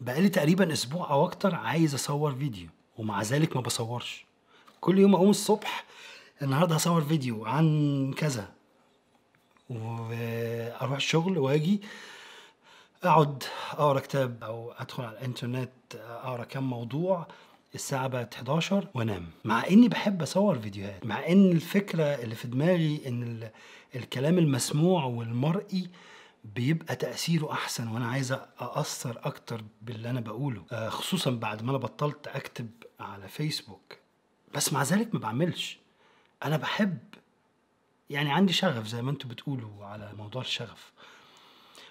بقالي تقريبا اسبوع او اكتر عايز اصور فيديو ومع ذلك ما بصورش كل يوم اقوم الصبح النهارده هصور فيديو عن كذا واروح الشغل واجي اقعد اقرا كتاب او ادخل على الانترنت اقرا كام موضوع الساعة بقت 11 وانام مع اني بحب اصور فيديوهات مع ان الفكرة اللي في دماغي ان الكلام المسموع والمرئي بيبقى تاثيره احسن وانا عايز ااثر اكتر باللي انا بقوله آه، خصوصا بعد ما انا بطلت اكتب على فيسبوك بس مع ذلك ما بعملش انا بحب يعني عندي شغف زي ما انتوا بتقولوا على موضوع الشغف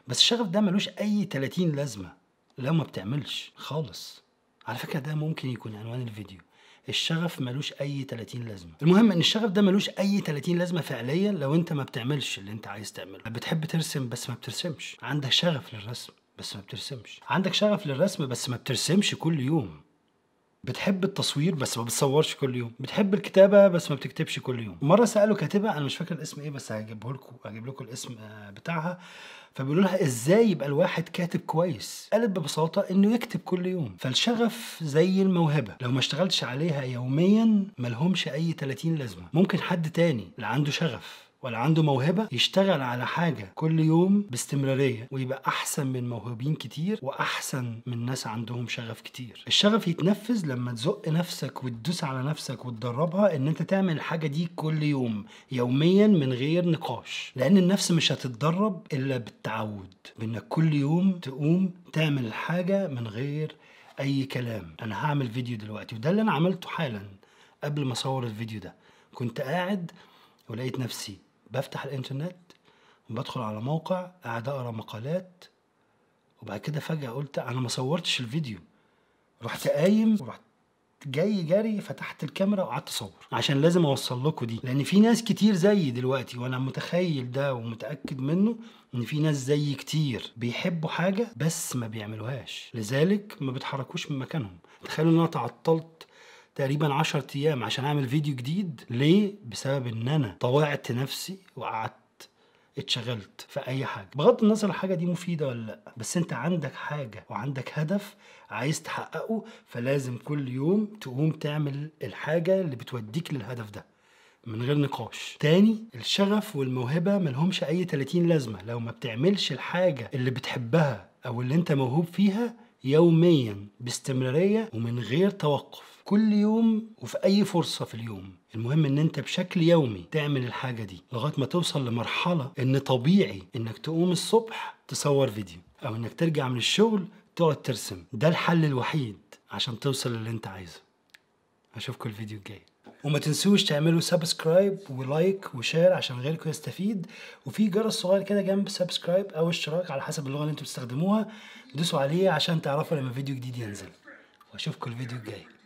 بس الشغف ده ملوش اي 30 لازمه لو ما بتعملش خالص على فكره ده ممكن يكون عنوان الفيديو الشغف ملوش اي 30 لازمه المهم ان الشغف ده ملوش اي 30 لازمه فعليا لو انت ما بتعملش اللي انت عايز تعمله بتحب ترسم بس ما بترسمش عندك شغف للرسم بس ما بترسمش عندك شغف للرسم بس ما بترسمش كل يوم بتحب التصوير بس ما بتصورش كل يوم بتحب الكتابه بس ما بتكتبش كل يوم مره سالوا كاتبه انا مش فاكر الاسم ايه بس هجيبه لكم هجيب لكم الاسم آه، بتاعها فبيقولوا لها ازاي يبقى الواحد كاتب كويس قالت ببساطه انه يكتب كل يوم فالشغف زي الموهبه لو ما اشتغلتش عليها يوميا ملهمش اي 30 لازمه ممكن حد تاني اللي عنده شغف ولا عنده موهبه يشتغل على حاجه كل يوم باستمراريه ويبقى احسن من موهوبين كتير واحسن من ناس عندهم شغف كتير الشغف يتنفذ لما تزق نفسك وتدوس على نفسك وتدربها ان انت تعمل الحاجه دي كل يوم يوميا من غير نقاش لان النفس مش هتتدرب الا بالتعود بانك كل يوم تقوم تعمل الحاجه من غير اي كلام انا هعمل فيديو دلوقتي وده اللي انا عملته حالا قبل ما اصور الفيديو ده كنت قاعد ولقيت نفسي بفتح الانترنت وبدخل على موقع قاعد اقرا مقالات وبعد كده فجاه قلت انا ما صورتش الفيديو رحت قايم ورحت جاي جري فتحت الكاميرا وقعدت اصور عشان لازم اوصل لكم دي لان في ناس كتير زيي دلوقتي وانا متخيل ده ومتاكد منه ان في ناس زيي كتير بيحبوا حاجه بس ما بيعملوهاش لذلك ما بيتحركوش من مكانهم تخيلوا ان انا تعطلت تقريبا 10 ايام عشان اعمل فيديو جديد ليه بسبب ان انا طوعت نفسي وقعدت اتشغلت في اي حاجه بغض النظر الحاجه دي مفيده ولا لا بس انت عندك حاجه وعندك هدف عايز تحققه فلازم كل يوم تقوم تعمل الحاجه اللي بتوديك للهدف ده من غير نقاش تاني الشغف والموهبه ملهمش اي 30 لازمه لو ما بتعملش الحاجه اللي بتحبها او اللي انت موهوب فيها يوميا باستمراريه ومن غير توقف كل يوم وفي أي فرصة في اليوم المهم ان انت بشكل يومي تعمل الحاجة دي لغاية ما توصل لمرحلة ان طبيعي انك تقوم الصبح تصور فيديو او انك ترجع من الشغل تقعد ترسم ده الحل الوحيد عشان توصل للي انت عايزه اشوفكم الفيديو الجاي وما تنسوش تعملوا سبسكرايب ولايك وشير عشان غيركم يستفيد وفي جرس صغير كده جنب سبسكرايب او اشتراك على حسب اللغه اللي انتوا بتستخدموها دوسوا عليه عشان تعرفوا لما فيديو جديد ينزل واشوفكم الفيديو الجاي